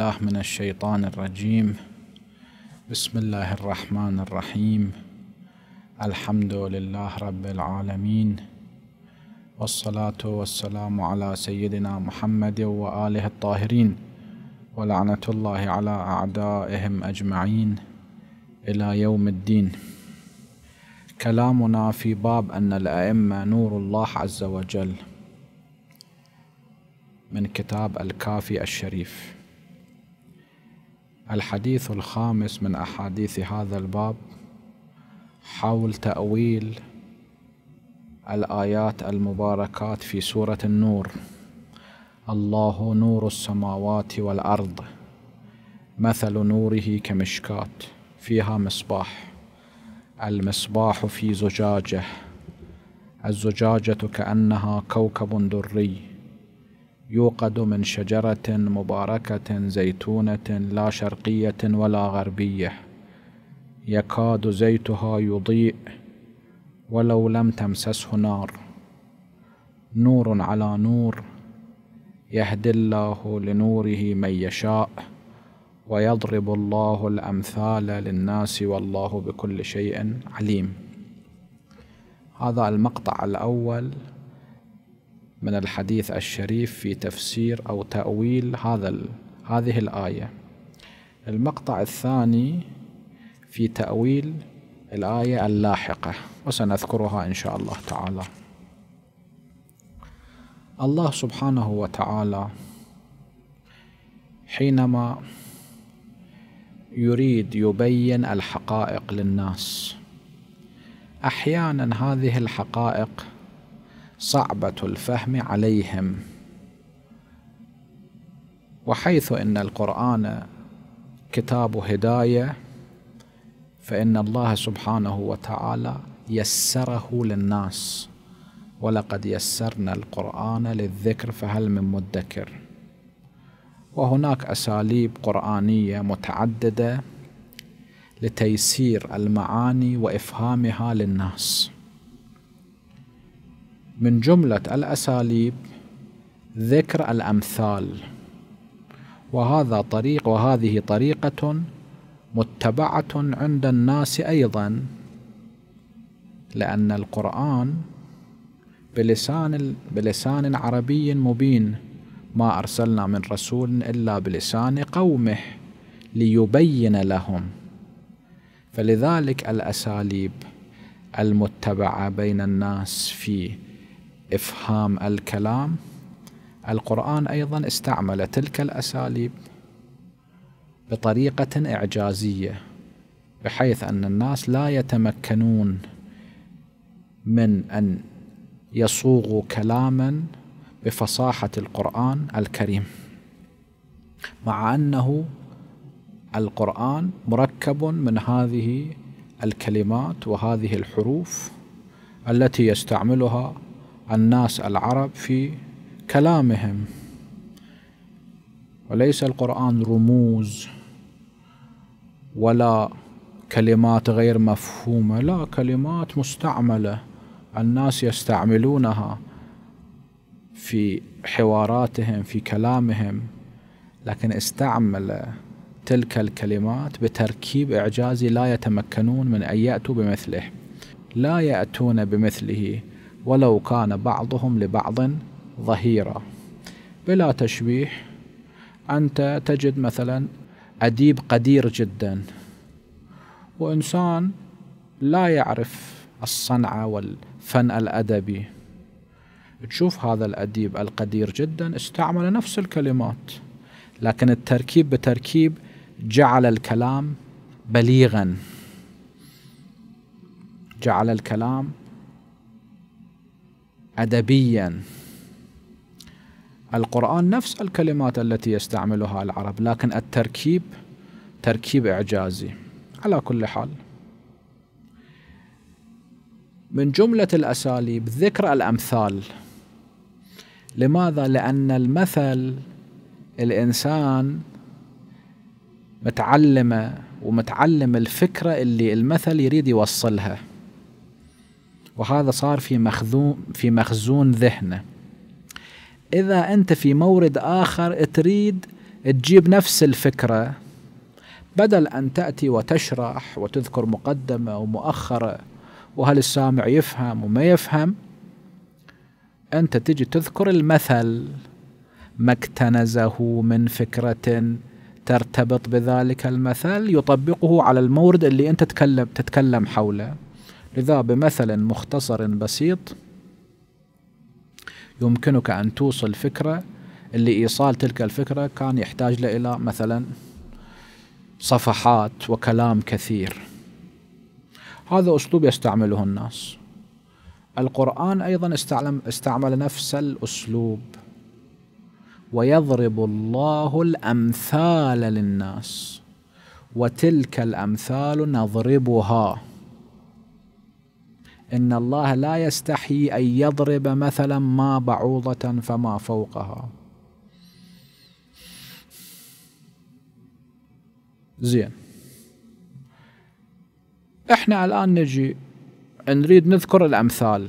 بالله من الشيطان الرجيم بسم الله الرحمن الرحيم الحمد لله رب العالمين والصلاة والسلام على سيدنا محمد وآله الطاهرين ولعنة الله على أعدائهم أجمعين إلى يوم الدين كلامنا في باب أن الأئمة نور الله عز وجل من كتاب الكافي الشريف الحديث الخامس من أحاديث هذا الباب حول تأويل الآيات المباركات في سورة النور الله نور السماوات والأرض مثل نوره كمشكاة فيها مصباح المصباح في زجاجة الزجاجة كأنها كوكب دري يوقد من شجرة مباركة زيتونة لا شرقية ولا غربية يكاد زيتها يضيء ولو لم تمسسه نار نور على نور يهدي الله لنوره من يشاء ويضرب الله الأمثال للناس والله بكل شيء عليم هذا المقطع الأول من الحديث الشريف في تفسير أو تأويل هذا هذه الآية المقطع الثاني في تأويل الآية اللاحقة وسنذكرها إن شاء الله تعالى الله سبحانه وتعالى حينما يريد يبين الحقائق للناس احيانا هذه الحقائق صعبة الفهم عليهم وحيث ان القران كتاب هدايه فان الله سبحانه وتعالى يسره للناس ولقد يسرنا القران للذكر فهل من مدكر وهناك اساليب قرانيه متعدده لتيسير المعاني وافهامها للناس من جملة الأساليب ذكر الأمثال وهذا طريق وهذه طريقة متبعة عند الناس أيضا لأن القرآن بلسان بلسان عربي مبين ما أرسلنا من رسول إلا بلسان قومه ليبين لهم فلذلك الأساليب المتبعة بين الناس في إفهام الكلام القرآن أيضا استعمل تلك الأساليب بطريقة إعجازية بحيث أن الناس لا يتمكنون من أن يصوغوا كلاما بفصاحة القرآن الكريم مع أنه القرآن مركب من هذه الكلمات وهذه الحروف التي يستعملها الناس العرب في كلامهم وليس القرآن رموز ولا كلمات غير مفهومة لا كلمات مستعملة الناس يستعملونها في حواراتهم في كلامهم لكن استعمل تلك الكلمات بتركيب إعجازي لا يتمكنون من أن يأتوا بمثله لا يأتون بمثله ولو كان بعضهم لبعض ظهيرا بلا تشبيه أنت تجد مثلا أديب قدير جدا وإنسان لا يعرف الصنعة والفن الأدبي تشوف هذا الأديب القدير جدا استعمل نفس الكلمات لكن التركيب بتركيب جعل الكلام بليغا جعل الكلام أدبيا القرآن نفس الكلمات التي يستعملها العرب لكن التركيب تركيب إعجازي على كل حال من جملة الأساليب ذكر الأمثال لماذا؟ لأن المثل الإنسان متعلمة ومتعلم الفكرة اللي المثل يريد يوصلها وهذا صار في مخزون في مخزون ذهنه اذا انت في مورد اخر تريد تجيب نفس الفكره بدل ان تاتي وتشرح وتذكر مقدمه ومؤخره وهل السامع يفهم وما يفهم انت تجي تذكر المثل ما اكتنزه من فكره ترتبط بذلك المثل يطبقه على المورد اللي انت تتكلم تتكلم حوله لذا بمثل مختصر بسيط يمكنك أن توصل فكرة اللي إيصال تلك الفكرة كان يحتاج له إلى مثلا صفحات وكلام كثير هذا أسلوب يستعمله الناس القرآن أيضا استعلم استعمل نفس الأسلوب ويضرب الله الأمثال للناس وتلك الأمثال نضربها إن الله لا يستحي أن يضرب مثلا ما بعوضة فما فوقها زين احنا الآن نجي نريد نذكر الأمثال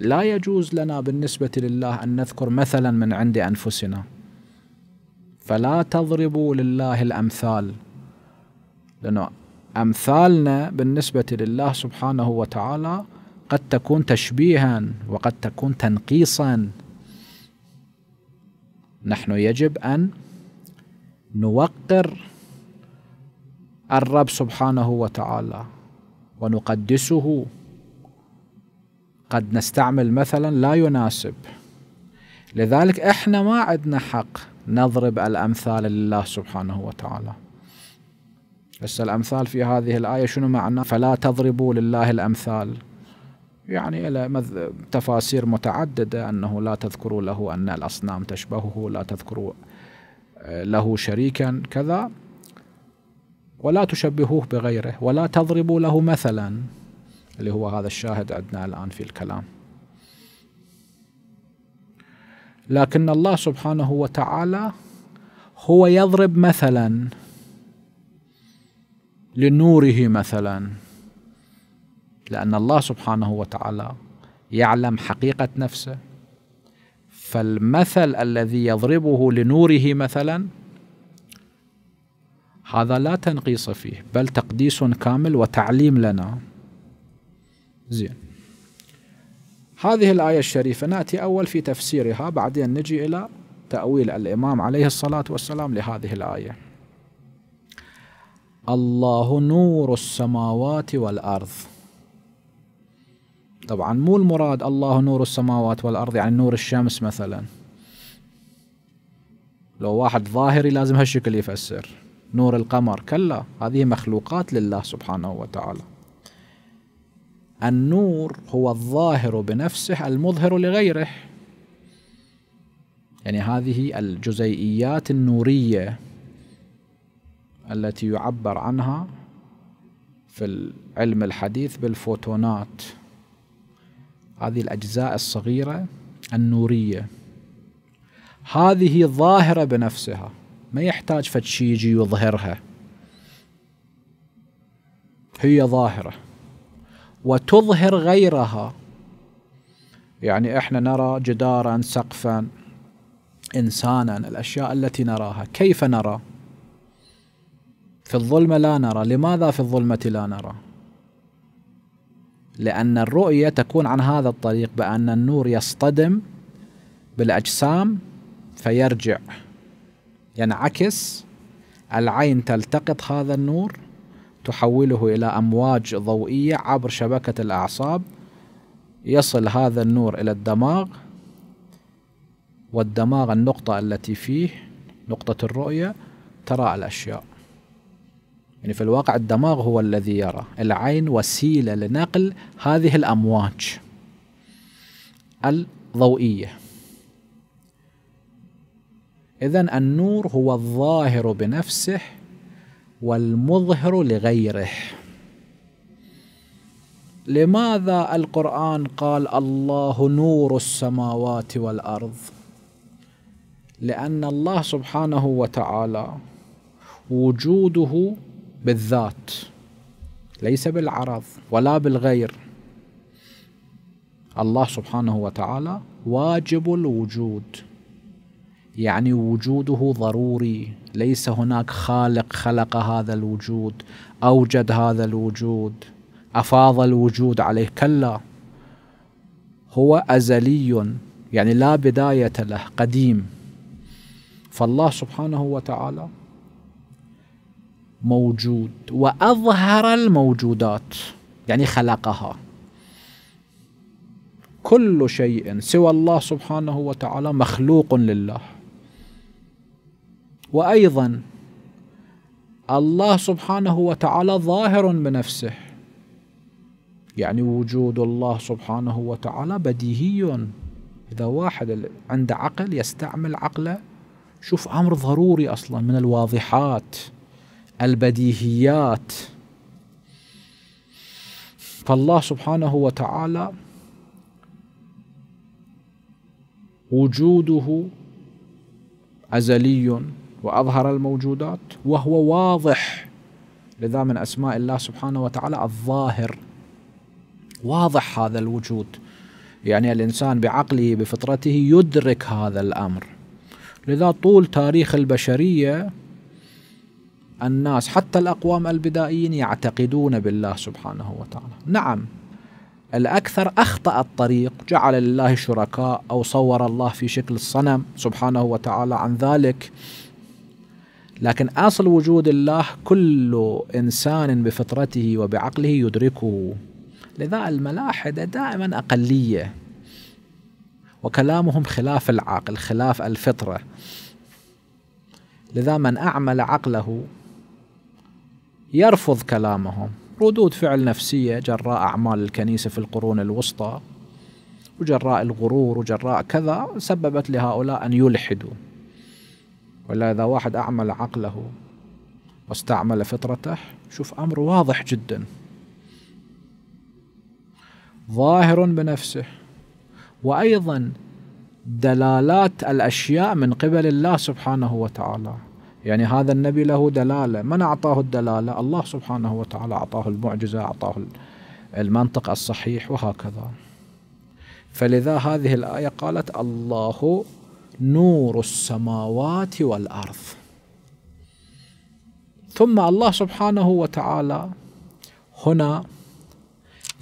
لا يجوز لنا بالنسبة لله أن نذكر مثلا من عند أنفسنا فلا تضربوا لله الأمثال لأنه أمثالنا بالنسبة لله سبحانه وتعالى قد تكون تشبيها وقد تكون تنقيصا نحن يجب أن نوقر الرب سبحانه وتعالى ونقدسه قد نستعمل مثلا لا يناسب لذلك احنا ما عندنا حق نضرب الامثال لله سبحانه وتعالى بس الأمثال في هذه الآية شنو معناه فلا تضربوا لله الأمثال يعني إلى تفاسير متعددة أنه لا تذكروا له أن الأصنام تشبهه لا تذكروا آه، له شريكا كذا ولا تشبهوه بغيره ولا تضربوا له مثلا اللي هو هذا الشاهد عندنا الآن في الكلام لكن الله سبحانه وتعالى هو يضرب مثلا لنوره مثلا لأن الله سبحانه وتعالى يعلم حقيقة نفسه فالمثل الذي يضربه لنوره مثلا هذا لا تنقيص فيه بل تقديس كامل وتعليم لنا زين هذه الآية الشريفة نأتي أول في تفسيرها بعدين نجي إلى تأويل الإمام عليه الصلاة والسلام لهذه الآية الله نور السماوات والأرض طبعا مو المراد الله نور السماوات والأرض يعني نور الشمس مثلا لو واحد ظاهري لازم هالشكل يفسر نور القمر كلا هذه مخلوقات لله سبحانه وتعالى النور هو الظاهر بنفسه المظهر لغيره يعني هذه الجزيئيات النوريه التي يعبر عنها في العلم الحديث بالفوتونات هذه الأجزاء الصغيرة النورية هذه ظاهرة بنفسها ما يحتاج فتشي يجي يظهرها هي ظاهرة وتظهر غيرها يعني احنا نرى جدارا سقفا انسانا الاشياء التي نراها كيف نرى في الظلمة لا نرى لماذا في الظلمة لا نرى لأن الرؤية تكون عن هذا الطريق بأن النور يصطدم بالأجسام فيرجع ينعكس العين تلتقط هذا النور تحوله إلى أمواج ضوئية عبر شبكة الأعصاب يصل هذا النور إلى الدماغ والدماغ النقطة التي فيه نقطة الرؤية ترى الأشياء يعني في الواقع الدماغ هو الذي يرى العين وسيلة لنقل هذه الأمواج الضوئية إذا النور هو الظاهر بنفسه والمظهر لغيره لماذا القرآن قال الله نور السماوات والأرض لأن الله سبحانه وتعالى وجوده بالذات ليس بالعرض ولا بالغير الله سبحانه وتعالى واجب الوجود يعني وجوده ضروري ليس هناك خالق خلق هذا الوجود اوجد هذا الوجود افاض الوجود عليه كلا هو ازلي يعني لا بدايه له قديم فالله سبحانه وتعالى موجود وأظهر الموجودات يعني خلقها كل شيء سوى الله سبحانه وتعالى مخلوق لله وأيضا الله سبحانه وتعالى ظاهر بنفسه يعني وجود الله سبحانه وتعالى بديهي إذا واحد عنده عقل يستعمل عقله شوف أمر ضروري أصلا من الواضحات البديهيات فالله سبحانه وتعالى وجوده أزلي وأظهر الموجودات وهو واضح لذا من أسماء الله سبحانه وتعالى الظاهر واضح هذا الوجود يعني الإنسان بعقله بفطرته يدرك هذا الأمر لذا طول تاريخ البشرية الناس حتى الأقوام البدائيين يعتقدون بالله سبحانه وتعالى نعم الأكثر أخطأ الطريق جعل لله شركاء أو صور الله في شكل الصنم سبحانه وتعالى عن ذلك لكن أصل وجود الله كل إنسان بفطرته وبعقله يدركه لذا الملاحدة دائما أقلية وكلامهم خلاف العقل خلاف الفطرة لذا من أعمل عقله يرفض كلامهم ردود فعل نفسية جراء أعمال الكنيسة في القرون الوسطى وجراء الغرور وجراء كذا سببت لهؤلاء أن يلحدوا ولا إذا واحد أعمل عقله واستعمل فطرته شوف أمر واضح جدا ظاهر بنفسه وأيضا دلالات الأشياء من قبل الله سبحانه وتعالى يعني هذا النبي له دلالة من أعطاه الدلالة الله سبحانه وتعالى أعطاه المعجزة أعطاه المنطق الصحيح وهكذا فلذا هذه الآية قالت الله نور السماوات والأرض ثم الله سبحانه وتعالى هنا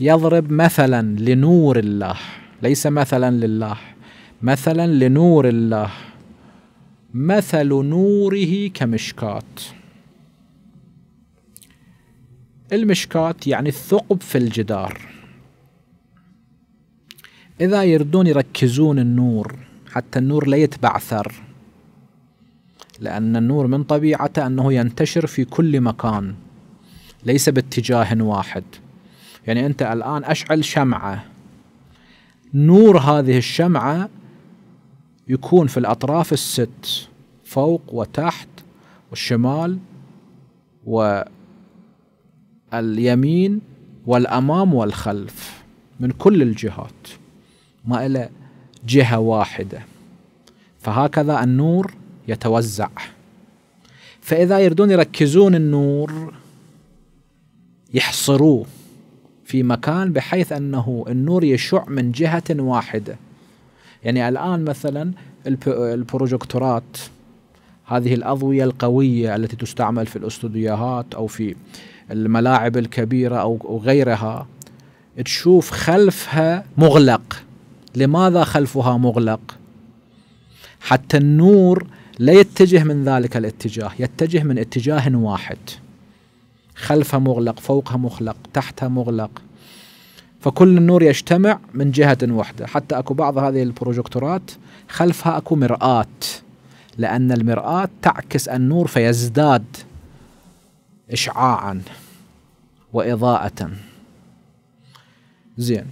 يضرب مثلا لنور الله ليس مثلا لله مثلا لنور الله مثل نوره كمشكاة المشكاة يعني الثقب في الجدار إذا يردون يركزون النور حتى النور لا يتبعثر لأن النور من طبيعته أنه ينتشر في كل مكان ليس باتجاه واحد يعني أنت الآن أشعل شمعة نور هذه الشمعة يكون في الأطراف الست فوق وتحت والشمال واليمين والأمام والخلف من كل الجهات ما إلى جهة واحدة فهكذا النور يتوزع فإذا يردون يركزون النور يحصروه في مكان بحيث أنه النور يشع من جهة واحدة يعني الآن مثلا البروجكتورات هذه الأضوية القوية التي تستعمل في الاستوديوهات أو في الملاعب الكبيرة أو غيرها تشوف خلفها مغلق لماذا خلفها مغلق حتى النور لا يتجه من ذلك الاتجاه يتجه من اتجاه واحد خلفها مغلق فوقها مغلق تحتها مغلق فكل النور يجتمع من جهة واحدة حتى أكو بعض هذه البروجكتورات خلفها أكو مرآة لأن المرآة تعكس النور فيزداد إشعاعا وإضاءة زين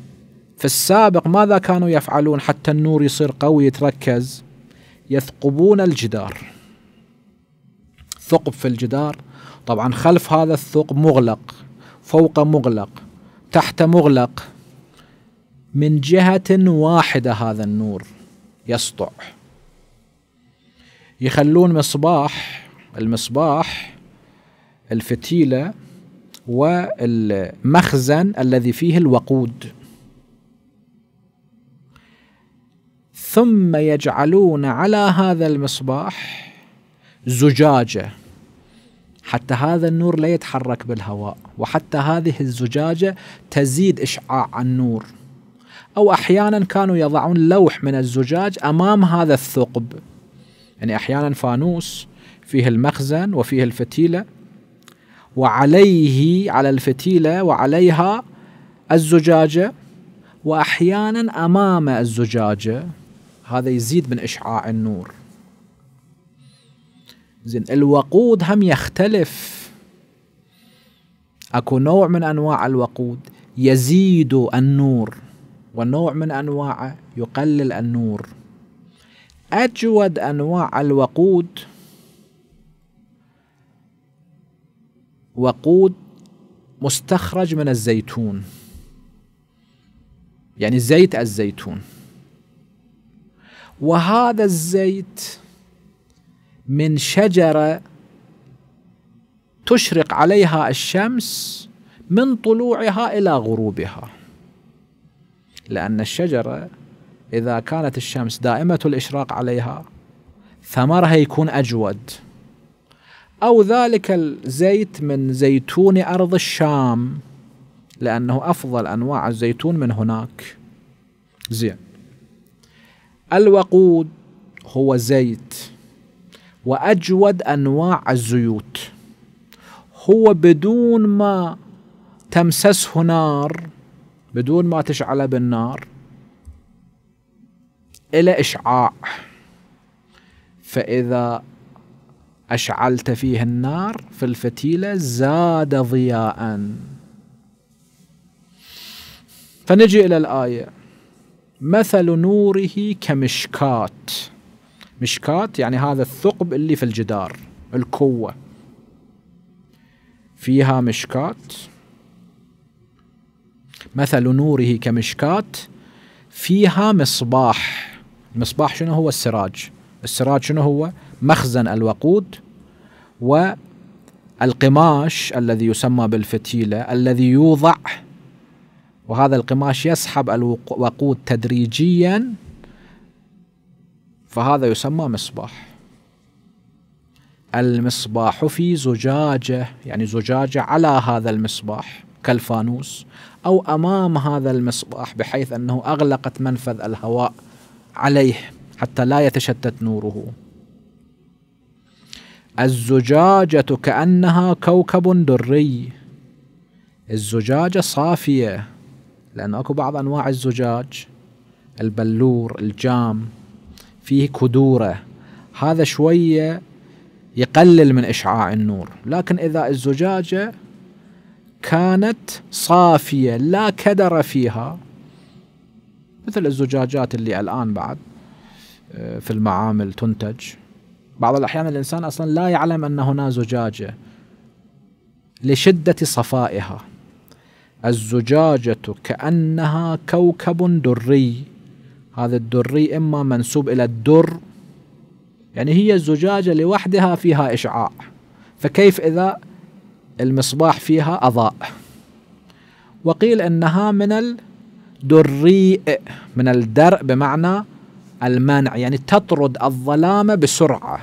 في السابق ماذا كانوا يفعلون حتى النور يصير قوي يتركز يثقبون الجدار ثقب في الجدار طبعا خلف هذا الثقب مغلق فوق مغلق تحت مغلق من جهة واحدة هذا النور يسطع يخلون مصباح المصباح الفتيلة والمخزن الذي فيه الوقود ثم يجعلون على هذا المصباح زجاجه حتى هذا النور لا يتحرك بالهواء وحتى هذه الزجاجة تزيد إشعاع النور أو أحيانا كانوا يضعون لوح من الزجاج أمام هذا الثقب يعني أحيانا فانوس فيه المخزن وفيه الفتيلة وعليه على الفتيلة وعليها الزجاجة وأحيانا أمام الزجاجة هذا يزيد من إشعاع النور زين الوقود هم يختلف اكو نوع من انواع الوقود يزيد النور ونوع من انواعه يقلل النور اجود انواع الوقود وقود مستخرج من الزيتون يعني زيت الزيتون وهذا الزيت من شجره تشرق عليها الشمس من طلوعها الى غروبها لان الشجره اذا كانت الشمس دائمه الاشراق عليها ثمرها يكون اجود او ذلك الزيت من زيتون ارض الشام لانه افضل انواع الزيتون من هناك زين الوقود هو زيت وأجود أنواع الزيوت هو بدون ما تمسسه نار بدون ما تشعله بالنار إلى إشعاع فإذا أشعلت فيه النار في الفتيلة زاد ضياء فنجي إلى الآية مثل نوره كمشكات مشكات يعني هذا الثقب اللي في الجدار الكوة فيها مشكات مثل نوره كمشكات فيها مصباح المصباح شنو هو السراج السراج شنو هو مخزن الوقود والقماش الذي يسمى بالفتيلة الذي يوضع وهذا القماش يسحب الوقود تدريجيا فهذا يسمى مصباح المصباح في زجاجة يعني زجاجة على هذا المصباح كالفانوس أو أمام هذا المصباح بحيث أنه أغلقت منفذ الهواء عليه حتى لا يتشتت نوره الزجاجة كأنها كوكب دري الزجاجة صافية لأن أكو بعض أنواع الزجاج البلور الجام فيه كدورة هذا شوية يقلل من إشعاع النور لكن إذا الزجاجة كانت صافية لا كدر فيها مثل الزجاجات اللي الآن بعد آه، في المعامل تنتج بعض الأحيان الإنسان أصلا لا يعلم أن هنا زجاجة لشدة صفائها الزجاجة كأنها كوكب دري هذا الدري إما منسوب إلى الدر يعني هي الزجاجة لوحدها فيها إشعاع فكيف إذا المصباح فيها أضاء وقيل أنها من الدريء من الدرء بمعنى المنع يعني تطرد الظلام بسرعة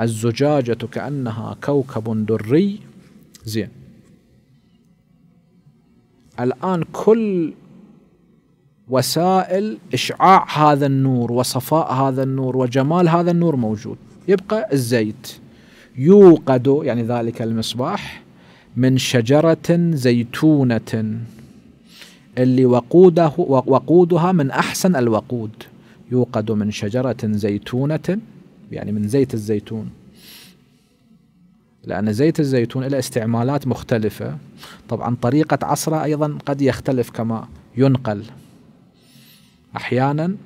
الزجاجة كأنها كوكب دري زين الآن كل وسائل إشعاع هذا النور وصفاء هذا النور وجمال هذا النور موجود يبقى الزيت يوقد يعني ذلك المصباح من شجرة زيتونة اللي وقوده وقودها من أحسن الوقود يوقد من شجرة زيتونة يعني من زيت الزيتون لأن زيت الزيتون له استعمالات مختلفة طبعا طريقة عصره أيضا قد يختلف كما ينقل أحيانا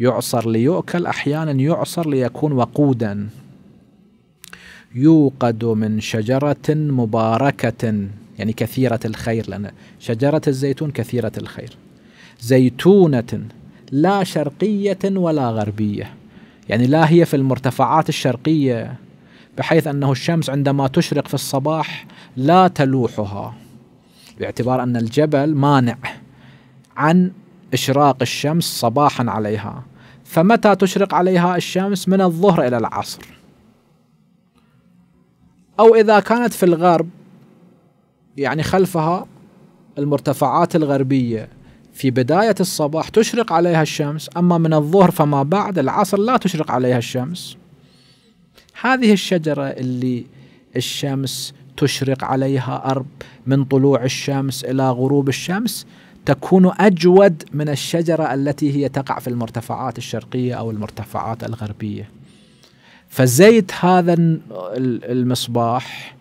يعصر ليؤكل أحيانا يعصر ليكون وقودا يوقد من شجرة مباركة يعني كثيرة الخير لأن شجرة الزيتون كثيرة الخير زيتونة لا شرقية ولا غربية يعني لا هي في المرتفعات الشرقية بحيث أنه الشمس عندما تشرق في الصباح لا تلوحها باعتبار أن الجبل مانع عن إشراق الشمس صباحا عليها فمتى تشرق عليها الشمس من الظهر إلى العصر أو إذا كانت في الغرب يعني خلفها المرتفعات الغربية في بداية الصباح تشرق عليها الشمس أما من الظهر فما بعد العصر لا تشرق عليها الشمس هذه الشجرة اللي الشمس تشرق عليها أرب من طلوع الشمس إلى غروب الشمس تكون أجود من الشجرة التي هي تقع في المرتفعات الشرقية أو المرتفعات الغربية فزيت هذا المصباح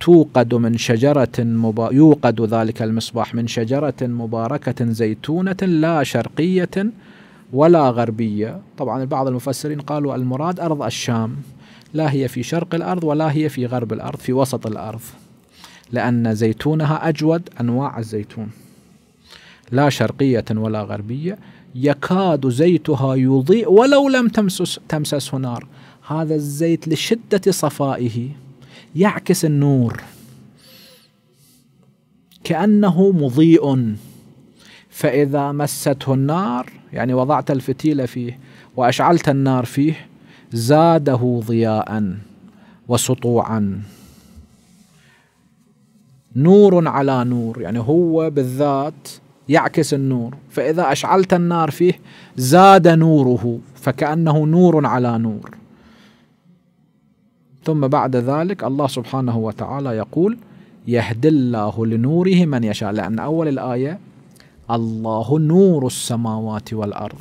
توقد من شجرة مبا... يوقد ذلك المصباح من شجرة مباركة زيتونة لا شرقية ولا غربية طبعا بعض المفسرين قالوا المراد أرض الشام لا هي في شرق الأرض ولا هي في غرب الأرض في وسط الأرض لأن زيتونها أجود أنواع الزيتون لا شرقية ولا غربية يكاد زيتها يضيء ولو لم تمسس تمسسه نار هذا الزيت لشدة صفائه يعكس النور كأنه مضيء فإذا مسته النار يعني وضعت الفتيلة فيه وأشعلت النار فيه زاده ضياء وسطوعا نور على نور يعني هو بالذات يعكس النور فإذا أشعلت النار فيه زاد نوره فكأنه نور على نور ثم بعد ذلك الله سبحانه وتعالى يقول يهدي الله لنوره من يشاء لأن أول الآية الله نور السماوات والأرض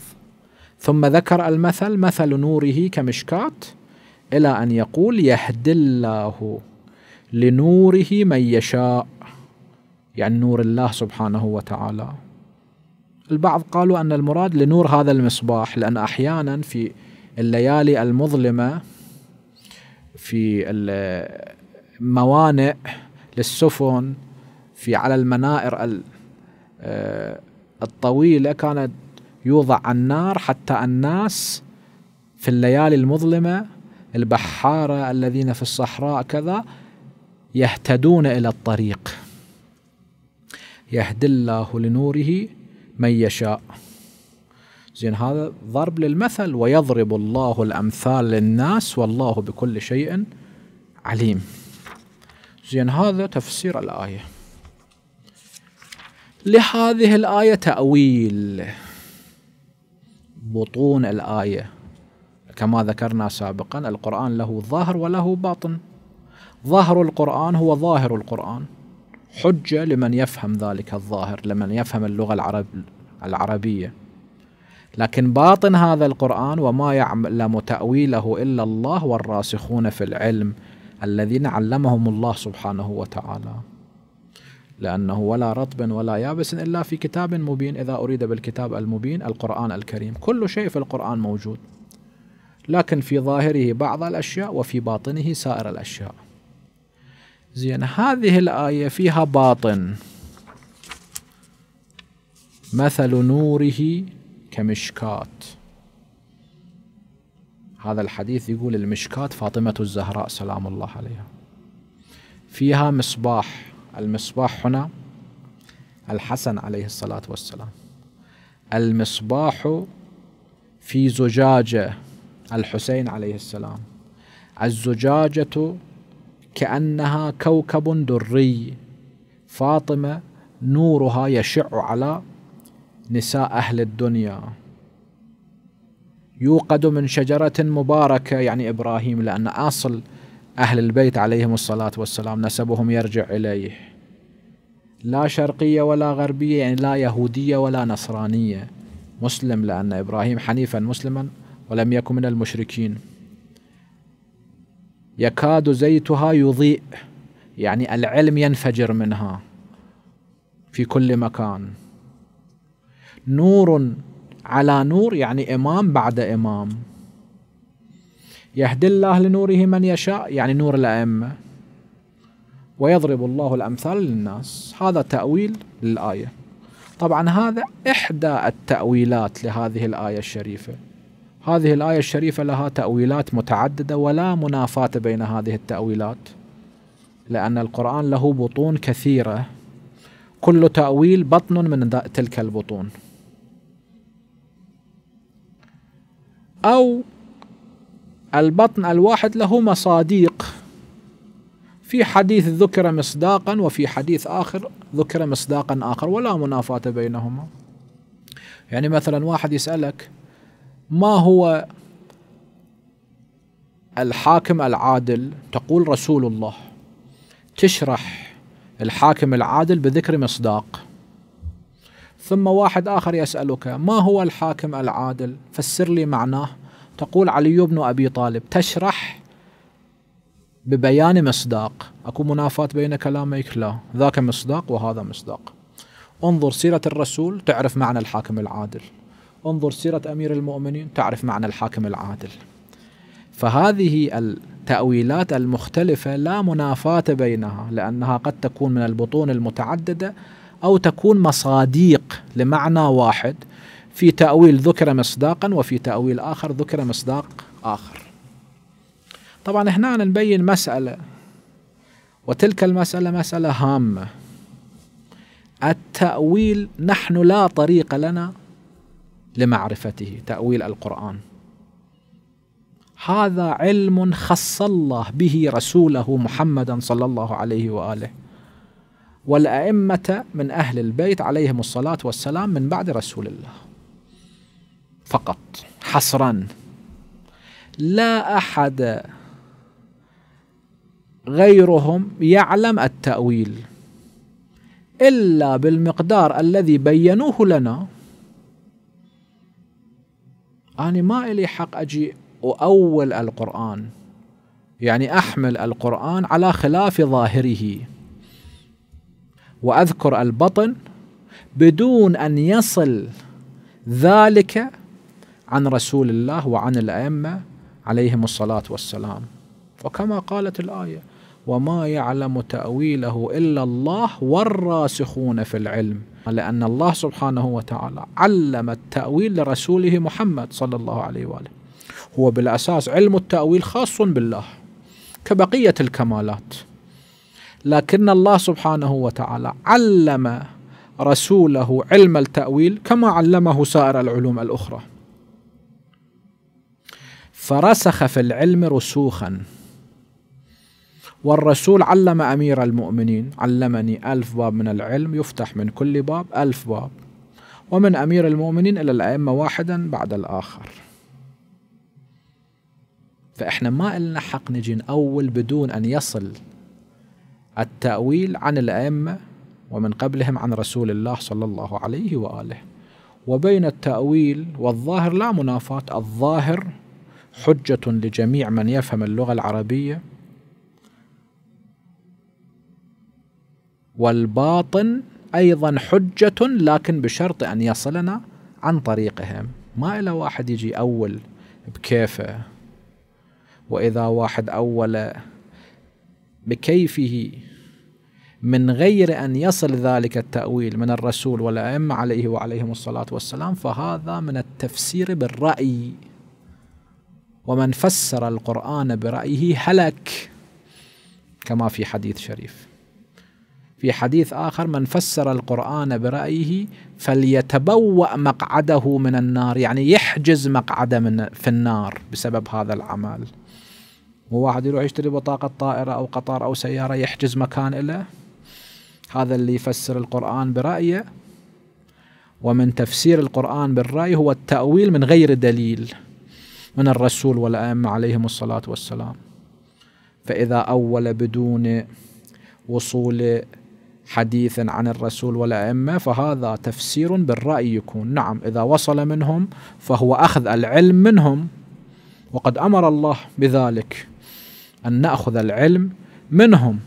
ثم ذكر المثل مثل نوره كمشكات إلى أن يقول يهدي الله لنوره من يشاء يعني نور الله سبحانه وتعالى البعض قالوا أن المراد لنور هذا المصباح لأن أحيانا في الليالي المظلمة في الموانئ للسفن في على المنائر آه، الطويلة كانت يوضع النار حتى الناس في الليالي المظلمة البحارة الذين في الصحراء كذا يهتدون الى الطريق يهدي الله لنوره من يشاء زين هذا ضرب للمثل ويضرب الله الامثال للناس والله بكل شيء عليم زين هذا تفسير الايه لهذه الايه تاويل بطون الايه كما ذكرنا سابقا القران له ظاهر وله باطن ظهر القرآن هو ظاهر القرآن حجة لمن يفهم ذلك الظاهر لمن يفهم اللغة العرب العربية لكن باطن هذا القرآن وما يعلم تأويله إلا الله والراسخون في العلم الذين علمهم الله سبحانه وتعالى لأنه ولا رطب ولا يابس إلا في كتاب مبين إذا أريد بالكتاب المبين القرآن الكريم كل شيء في القرآن موجود لكن في ظاهره بعض الأشياء وفي باطنه سائر الأشياء زين هذه الآية فيها باطن مثل نوره كمشكاة هذا الحديث يقول المشكاة فاطمة الزهراء سلام الله عليها فيها مصباح المصباح هنا الحسن عليه الصلاة والسلام المصباح في زجاجة الحسين عليه السلام الزجاجة كأنها كوكب دري فاطمة نورها يشع على نساء أهل الدنيا يوقد من شجرة مباركة يعني إبراهيم لأن أصل أهل البيت عليهم الصلاة والسلام نسبهم يرجع إليه لا شرقية ولا غربية يعني لا يهودية ولا نصرانية مسلم لأن إبراهيم حنيفا مسلما ولم يكن من المشركين يكاد زيتها يضيء يعني العلم ينفجر منها في كل مكان نور على نور يعني إمام بعد إمام يهدي الله لنوره من يشاء يعني نور الأئمة ويضرب الله الأمثال للناس هذا تأويل للآية طبعا هذا إحدى التأويلات لهذه الآية الشريفة هذه الآية الشريفة لها تأويلات متعددة ولا منافاة بين هذه التأويلات لأن القرآن له بطون كثيرة كل تأويل بطن من تلك البطون أو البطن الواحد له مصاديق في حديث ذكر مصداقا وفي حديث آخر ذكر مصداقا آخر ولا منافاة بينهما يعني مثلا واحد يسألك ما هو الحاكم العادل تقول رسول الله تشرح الحاكم العادل بذكر مصداق ثم واحد آخر يسألك ما هو الحاكم العادل فسر لي معناه تقول علي بن أبي طالب تشرح ببيان مصداق أكو منافات بين كلاميك لا ذاك مصداق وهذا مصداق انظر سيرة الرسول تعرف معنى الحاكم العادل انظر سيرة أمير المؤمنين تعرف معنى الحاكم العادل فهذه التأويلات المختلفة لا منافاة بينها لأنها قد تكون من البطون المتعددة أو تكون مصاديق لمعنى واحد في تأويل ذكر مصداقا وفي تأويل آخر ذكر مصداق آخر طبعا هنا نبين مسألة وتلك المسألة مسألة هامة التأويل نحن لا طريق لنا لمعرفته تأويل القرآن هذا علم خص الله به رسوله محمدا صلى الله عليه واله والائمه من اهل البيت عليهم الصلاه والسلام من بعد رسول الله فقط حصرا لا احد غيرهم يعلم التاويل الا بالمقدار الذي بينوه لنا أنا ما إلي حق أجي وأول القرآن يعني أحمل القرآن على خلاف ظاهره وأذكر البطن بدون أن يصل ذلك عن رسول الله وعن الأئمة عليهم الصلاة والسلام وكما قالت الآية وما يعلم تأويله إلا الله والراسخون في العلم لأن الله سبحانه وتعالى علم التأويل لرسوله محمد صلى الله عليه وآله هو بالأساس علم التأويل خاص بالله كبقية الكمالات لكن الله سبحانه وتعالى علم رسوله علم التأويل كما علمه سائر العلوم الأخرى فرسخ في العلم رسوخا والرسول علم أمير المؤمنين علمني ألف باب من العلم يفتح من كل باب ألف باب ومن أمير المؤمنين إلى الأئمة واحدا بعد الآخر فإحنا ما إلنا حق نجي نأول بدون أن يصل التأويل عن الأئمة ومن قبلهم عن رسول الله صلى الله عليه وآله وبين التأويل والظاهر لا منافاة الظاهر حجة لجميع من يفهم اللغة العربية والباطن أيضا حجة لكن بشرط أن يصلنا عن طريقهم ما إلى واحد يجي أول بكيفه وإذا واحد أول بكيفه من غير أن يصل ذلك التأويل من الرسول والأئمة عليه وعليهم الصلاة والسلام فهذا من التفسير بالرأي ومن فسر القرآن برأيه هلك كما في حديث شريف في حديث آخر من فسر القرآن برأيه فليتبوأ مقعده من النار يعني يحجز مقعده من في النار بسبب هذا العمل مو واحد يروح يشتري بطاقة طائرة أو قطار أو سيارة يحجز مكان له هذا اللي يفسر القرآن برأيه ومن تفسير القرآن بالرأي هو التأويل من غير دليل من الرسول والأئمة عليهم الصلاة والسلام فإذا أول بدون وصول حديثا عن الرسول والأئمة فهذا تفسير بالرأي يكون نعم إذا وصل منهم فهو أخذ العلم منهم وقد أمر الله بذلك أن نأخذ العلم منهم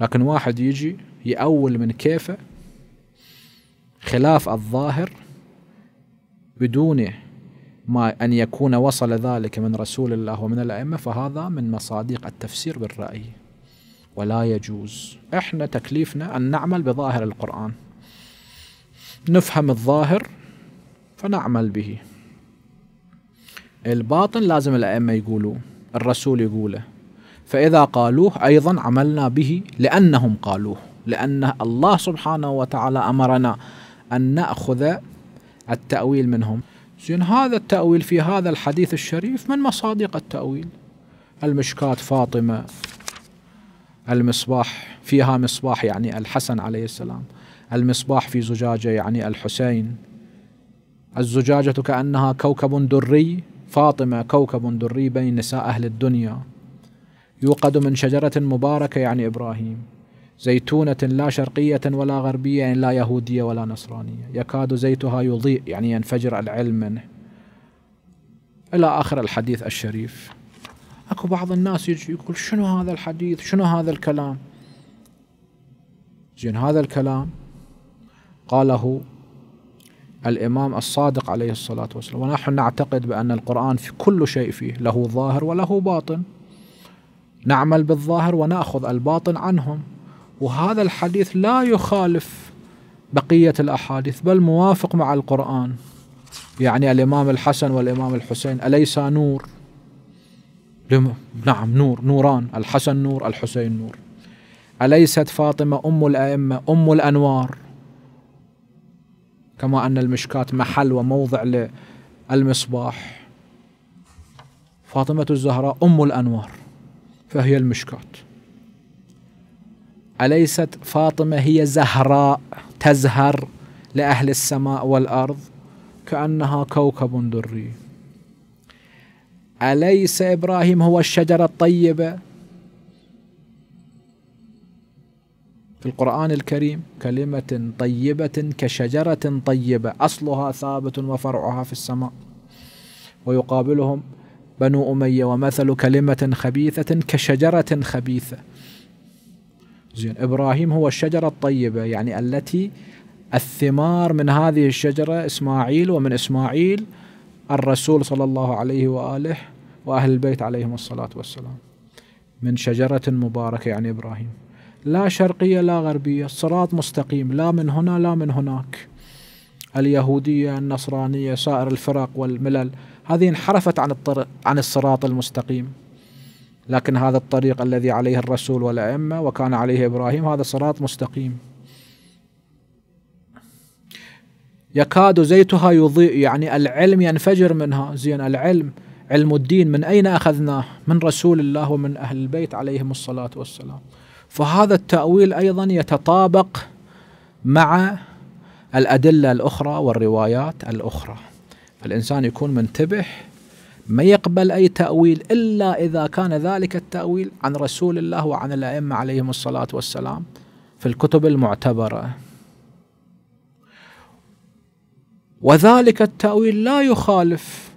لكن واحد يجي يأول من كيفه خلاف الظاهر بدون ما أن يكون وصل ذلك من رسول الله ومن الأئمة فهذا من مصادق التفسير بالرأي ولا يجوز احنا تكليفنا ان نعمل بظاهر القران نفهم الظاهر فنعمل به الباطن لازم الائمه يقولوه الرسول يقوله فاذا قالوه ايضا عملنا به لانهم قالوه لان الله سبحانه وتعالى امرنا ان ناخذ التاويل منهم زين يعني هذا التاويل في هذا الحديث الشريف من مصادق التاويل المشكات فاطمه المصباح فيها مصباح يعني الحسن عليه السلام المصباح في زجاجة يعني الحسين الزجاجة كأنها كوكب دري فاطمة كوكب دري بين نساء أهل الدنيا يوقد من شجرة مباركة يعني إبراهيم زيتونة لا شرقية ولا غربية يعني لا يهودية ولا نصرانية يكاد زيتها يضيء يعني ينفجر العلم منه إلى آخر الحديث الشريف اكو بعض الناس يجي يقول شنو هذا الحديث شنو هذا الكلام زين هذا الكلام قاله الإمام الصادق عليه الصلاة والسلام ونحن نعتقد بأن القرآن في كل شيء فيه له ظاهر وله باطن نعمل بالظاهر ونأخذ الباطن عنهم وهذا الحديث لا يخالف بقية الأحاديث بل موافق مع القرآن يعني الإمام الحسن والإمام الحسين أليس نور نعم نور نوران الحسن نور الحسين نور أليست فاطمة أم الأئمة أم الأنوار كما أن المشكاة محل وموضع للمصباح فاطمة الزهراء أم الأنوار فهي المشكاة أليست فاطمة هي زهراء تزهر لأهل السماء والأرض كأنها كوكب دري أليس إبراهيم هو الشجرة الطيبة في القرآن الكريم كلمة طيبة كشجرة طيبة أصلها ثابت وفرعها في السماء ويقابلهم بنو أمية ومثل كلمة خبيثة كشجرة خبيثة زين إبراهيم هو الشجرة الطيبة يعني التي الثمار من هذه الشجرة إسماعيل ومن إسماعيل الرسول صلى الله عليه واله واهل البيت عليهم الصلاه والسلام من شجره مباركه يعني ابراهيم لا شرقيه لا غربيه الصراط مستقيم لا من هنا لا من هناك اليهوديه النصرانيه سائر الفرق والملل هذه انحرفت عن الطريق عن الصراط المستقيم لكن هذا الطريق الذي عليه الرسول والائمه وكان عليه ابراهيم هذا صراط مستقيم يكاد زيتها يضيء يعني العلم ينفجر منها زين العلم علم الدين من أين أخذناه من رسول الله ومن أهل البيت عليهم الصلاة والسلام فهذا التأويل أيضا يتطابق مع الأدلة الأخرى والروايات الأخرى فالإنسان يكون منتبه ما يقبل أي تأويل إلا إذا كان ذلك التأويل عن رسول الله وعن الأئمة عليهم الصلاة والسلام في الكتب المعتبره وذلك التأويل لا يخالف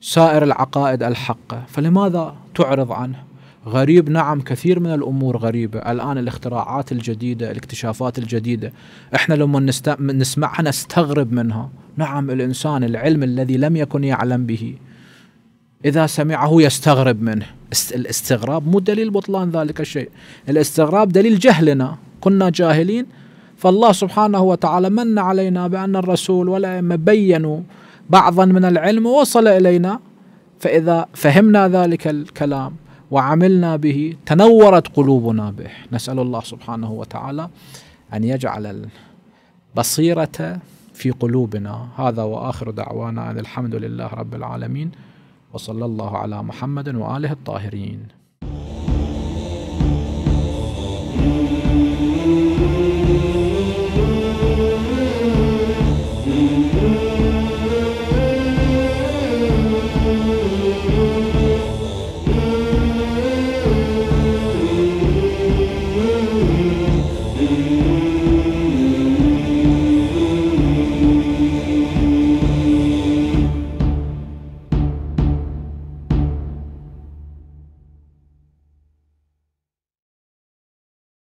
سائر العقائد الحقة فلماذا تعرض عنه غريب نعم كثير من الأمور غريبة الآن الاختراعات الجديدة الاكتشافات الجديدة احنا لما نست... نسمعها نستغرب منها نعم الإنسان العلم الذي لم يكن يعلم به إذا سمعه يستغرب منه الاستغراب مو دليل بطلان ذلك الشيء الاستغراب دليل جهلنا كنا جاهلين فالله سبحانه وتعالى من علينا بأن الرسول والأئمة بينوا بعضا من العلم ووصل إلينا فإذا فهمنا ذلك الكلام وعملنا به تنورت قلوبنا به نسأل الله سبحانه وتعالى أن يجعل البصيرة في قلوبنا هذا وآخر دعوانا أن الحمد لله رب العالمين وصلى الله على محمد وآله الطاهرين